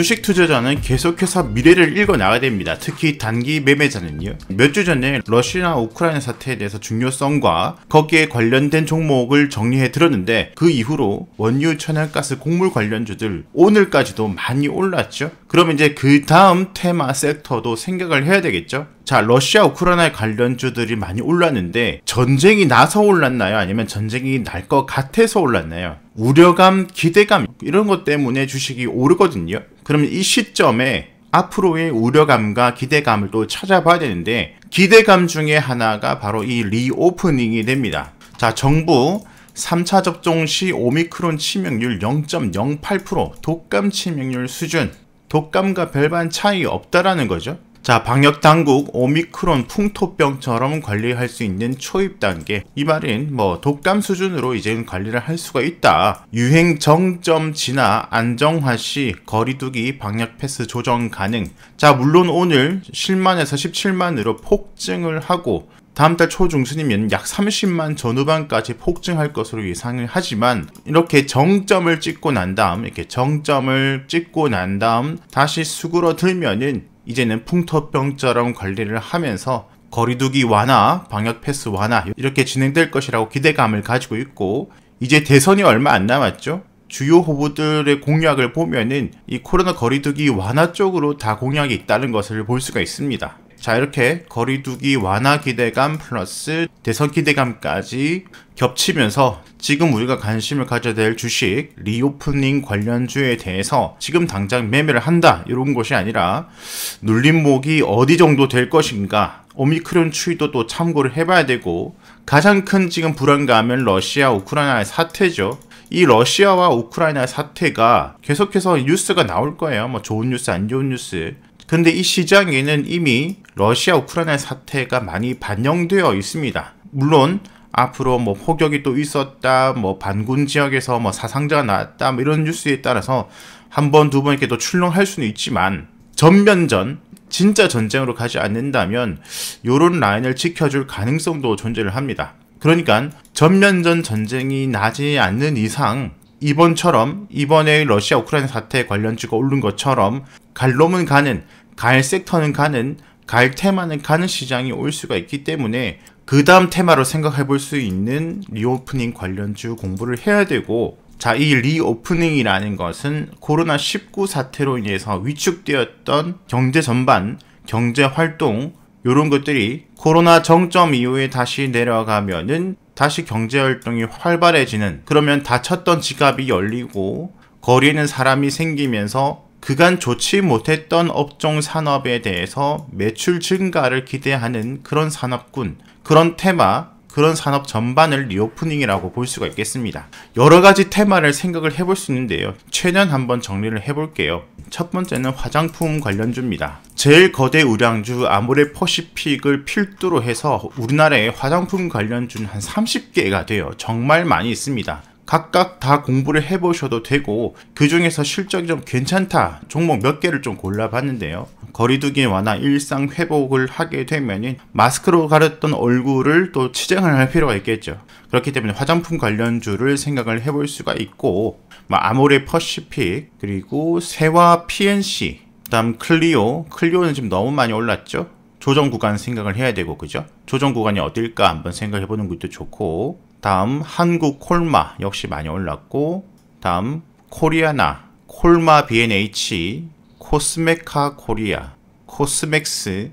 주식 투자자는 계속해서 미래를 읽어 나가야 됩니다. 특히 단기 매매자는요. 몇 주 전에 러시아 우크라이나 사태에 대해서 중요성과 거기에 관련된 종목을 정리해 들었는데 그 이후로 원유 천연가스 곡물 관련주들 오늘까지도 많이 올랐죠. 그럼 이제 그 다음 테마 섹터도 생각을 해야 되겠죠. 자, 러시아 우크라이나 의 관련주들이 많이 올랐는데 전쟁이 나서 올랐나요? 아니면 전쟁이 날 것 같아서 올랐나요? 우려감, 기대감 이런 것 때문에 주식이 오르거든요. 그러면 이 시점에 앞으로의 우려감과 기대감을 또 찾아봐야 되는데 기대감 중에 하나가 바로 이 리오프닝이 됩니다. 자, 정부 3차 접종 시 오미크론 치명률 0.08% 독감 치명률 수준 독감과 별반 차이 없다라는 거죠. 자, 방역 당국 오미크론 풍토병처럼 관리할 수 있는 초입 단계. 이말은뭐 독감 수준으로 이제는 관리를 할 수가 있다. 유행 정점 진화 안정화 시 거리두기 방역 패스 조정 가능. 자, 물론 오늘 7만에서 17만으로 폭증을 하고 다음 달 초중순이면 약 30만 전후반까지 폭증할 것으로 예상을 하지만 이렇게 정점을 찍고 난 다음 이렇게 정점을 찍고 난 다음 다시 수그러들면은 이제는 풍토병자랑 관리를 하면서 거리두기 완화, 방역 패스 완화 이렇게 진행될 것이라고 기대감을 가지고 있고 이제 대선이 얼마 안 남았죠. 주요 후보들의 공약을 보면은 이 코로나 거리두기 완화 쪽으로 다 공약이 있다는 것을 볼 수가 있습니다. 자 이렇게 거리두기 완화 기대감 플러스 대선 기대감까지 겹치면서 지금 우리가 관심을 가져야 될 주식 리오프닝 관련주에 대해서 지금 당장 매매를 한다 이런 것이 아니라 눌림목이 어디 정도 될 것인가 오미크론 추이도 또 참고를 해봐야 되고 가장 큰 지금 불안감은 러시아 우크라이나의 사태죠 이 러시아와 우크라이나 의 사태가 계속해서 뉴스가 나올 거예요 뭐 좋은 뉴스 안 좋은 뉴스 근데 이 시장에는 이미 러시아 우크라이나 사태가 많이 반영되어 있습니다. 물론 앞으로 뭐 폭격이 또 있었다, 뭐 반군 지역에서 뭐 사상자가 났다, 뭐 이런 뉴스에 따라서 한 번, 두 번 이렇게 또 출렁할 수는 있지만 전면전, 진짜 전쟁으로 가지 않는다면 이런 라인을 지켜줄 가능성도 존재를 합니다. 그러니까 전면전 전쟁이 나지 않는 이상 이번처럼 이번에 러시아 우크라이나 사태 관련주가 오른 것처럼 갈로은 가는 갈 섹터는 가는, 갈 테마는 가는 시장이 올 수가 있기 때문에 그 다음 테마로 생각해 볼 수 있는 리오프닝 관련주 공부를 해야 되고 자, 이 리오프닝이라는 것은 코로나19 사태로 인해서 위축되었던 경제 전반, 경제 활동, 요런 것들이 코로나 정점 이후에 다시 내려가면은 다시 경제 활동이 활발해지는 그러면 닫혔던 지갑이 열리고 거리에는 사람이 생기면서 그간 좋지 못했던 업종 산업에 대해서 매출 증가를 기대하는 그런 산업군, 그런 테마, 그런 산업 전반을 리오프닝이라고 볼 수가 있겠습니다. 여러 가지 테마를 생각을 해볼 수 있는데요. 최대한 한번 정리를 해볼게요. 첫 번째는 화장품 관련주입니다. 제일 거대 우량주 아모레퍼시픽을 필두로 해서 우리나라에 화장품 관련주는 한 30개가 돼요. 정말 많이 있습니다. 각각 다 공부를 해보셔도 되고 그 중에서 실적이 좀 괜찮다 종목 몇 개를 좀 골라봤는데요. 거리두기 완화 일상 회복을 하게 되면 마스크로 가렸던 얼굴을 또 치장을 할 필요가 있겠죠. 그렇기 때문에 화장품 관련주를 생각을 해볼 수가 있고 뭐 아모레 퍼시픽 그리고 세화 PNC 그다음 클리오 클리오는 지금 너무 많이 올랐죠. 조정 구간 생각을 해야 되고 그죠? 조정 구간이 어딜까 한번 생각해 보는 것도 좋고 다음 한국 콜마 역시 많이 올랐고 다음 코리아나 콜마 B&H 코스메카 코리아 코스맥스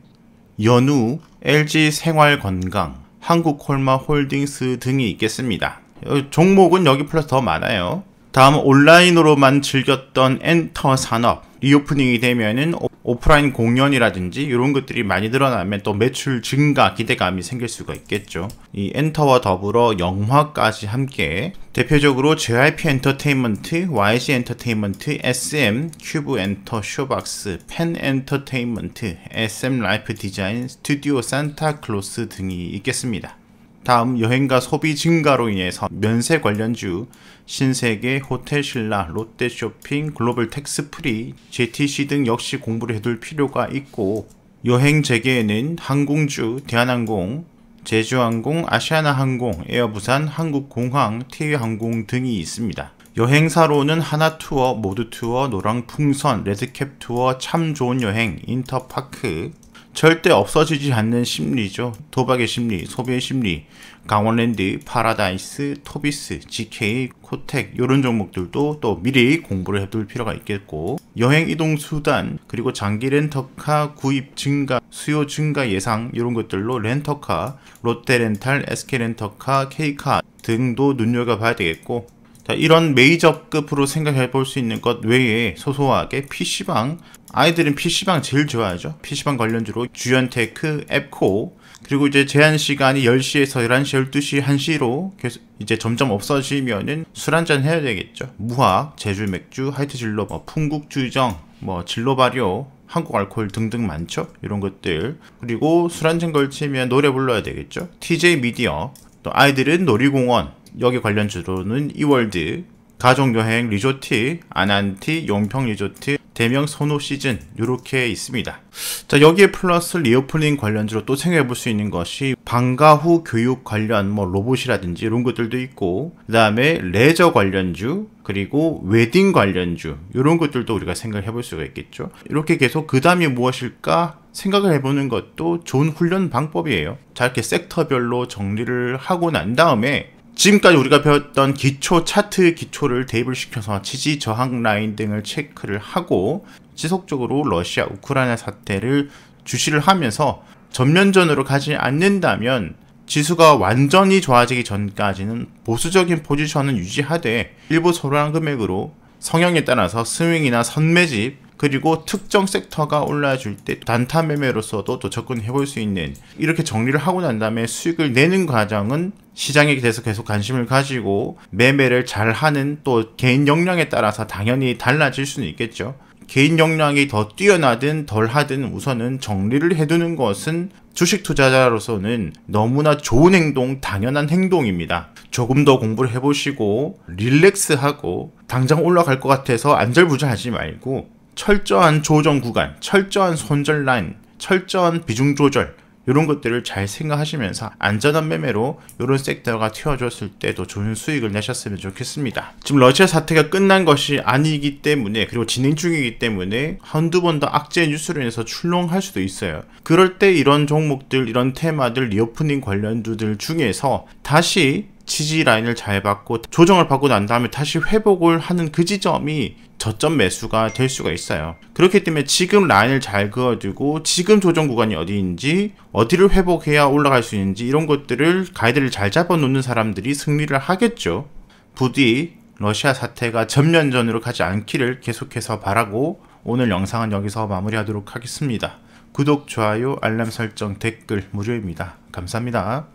연우 LG 생활건강 한국 콜마 홀딩스 등이 있겠습니다. 어, 종목은 여기 플러스 더 많아요. 다음 온라인으로만 즐겼던 엔터 산업 리오프닝이 되면은 오프라인 공연이라든지 이런 것들이 많이 늘어나면 또 매출 증가 기대감이 생길 수가 있겠죠. 이 엔터와 더불어 영화까지 함께 대표적으로 JYP 엔터테인먼트, YG 엔터테인먼트, SM, 큐브 엔터, 쇼박스, 펜 엔터테인먼트, SM 라이프 디자인, 스튜디오 산타클로스 등이 있겠습니다. 다음 여행과 소비 증가로 인해서 면세 관련주 신세계, 호텔신라, 롯데쇼핑, 글로벌 텍스프리, JTC 등 역시 공부를 해둘 필요가 있고 여행 재개에는 항공주, 대한항공, 제주항공, 아시아나항공, 에어부산, 한국공항, TV항공 등이 있습니다. 여행사로는 하나투어, 모두투어, 노랑풍선, 레드캡투어, 참 좋은 여행, 인터파크, 절대 없어지지 않는 심리죠. 도박의 심리, 소비의 심리, 강원랜드, 파라다이스, 토비스, GK, 코텍 이런 종목들도 또 미리 공부를 해둘 필요가 있겠고 여행 이동 수단 그리고 장기 렌터카 구입 증가, 수요 증가 예상 이런 것들로 렌터카, 롯데렌탈, SK렌터카, K카 등도 눈여겨봐야 되겠고 자, 이런 메이저급으로 생각해 볼 수 있는 것 외에 소소하게 PC방, 아이들은 PC방 제일 좋아하죠. PC방 관련주로 주연테크, 앱코, 그리고 이제 제한 시간이 10시에서 11시, 12시, 1시로 계속 이제 점점 없어지면은 술 한잔 해야 되겠죠. 무화, 제주 맥주, 하이트 진로, 뭐 풍국주정, 뭐 진로 발효, 한국 알코올 등등 많죠. 이런 것들. 그리고 술 한잔 걸치면 노래 불러야 되겠죠. TJ 미디어, 또 아이들은 놀이공원, 여기 관련 주로는 이월드, 가족여행 리조트, 아난티, 용평 리조트, 대명 선호 시즌 이렇게 있습니다. 자 여기에 플러스 리오프닝 관련주로 또 생각해볼 수 있는 것이 방과 후 교육 관련 뭐 로봇이라든지 이런 것들도 있고 그 다음에 레저 관련주 그리고 웨딩 관련주 이런 것들도 우리가 생각해볼 수가 있겠죠. 이렇게 계속 그 다음이 무엇일까 생각을 해보는 것도 좋은 훈련 방법이에요. 자 이렇게 섹터별로 정리를 하고 난 다음에 지금까지 우리가 배웠던 기초 차트 기초를 대입을 시켜서 지지 저항 라인 등을 체크를 하고 지속적으로 러시아 우크라이나 사태를 주시를 하면서 전면전으로 가지 않는다면 지수가 완전히 좋아지기 전까지는 보수적인 포지션은 유지하되 일부 소량 금액으로 성향에 따라서 스윙이나 선매집 그리고 특정 섹터가 올라줄 때 단타 매매로서도 또 접근해 볼 수 있는 이렇게 정리를 하고 난 다음에 수익을 내는 과정은 시장에 대해서 계속 관심을 가지고 매매를 잘 하는 또 개인 역량에 따라서 당연히 달라질 수는 있겠죠. 개인 역량이 더 뛰어나든 덜 하든 우선은 정리를 해두는 것은 주식 투자자로서는 너무나 좋은 행동, 당연한 행동입니다. 조금 더 공부를 해보시고 릴렉스하고 당장 올라갈 것 같아서 안절부절하지 말고 철저한 조정 구간, 철저한 손절 라인, 철저한 비중 조절 이런 것들을 잘 생각하시면서 안전한 매매로 이런 섹터가 튀어줬을 때도 좋은 수익을 내셨으면 좋겠습니다. 지금 러시아 사태가 끝난 것이 아니기 때문에 그리고 진행 중이기 때문에 한두 번 더 악재 뉴스로 인해서 출렁할 수도 있어요. 그럴 때 이런 종목들, 이런 테마들, 리오프닝 관련주들 중에서 다시 지지 라인을 잘 받고 조정을 받고 난 다음에 다시 회복을 하는 그 지점이 저점 매수가 될 수가 있어요 그렇기 때문에 지금 라인을 잘 그어주고 지금 조정 구간이 어디인지 어디를 회복해야 올라갈 수 있는지 이런 것들을 가이드를 잘 잡아 놓는 사람들이 승리를 하겠죠 부디 러시아 사태가 전면전으로 가지 않기를 계속해서 바라고 오늘 영상은 여기서 마무리하도록 하겠습니다 구독, 좋아요, 알람 설정, 댓글 무료입니다 감사합니다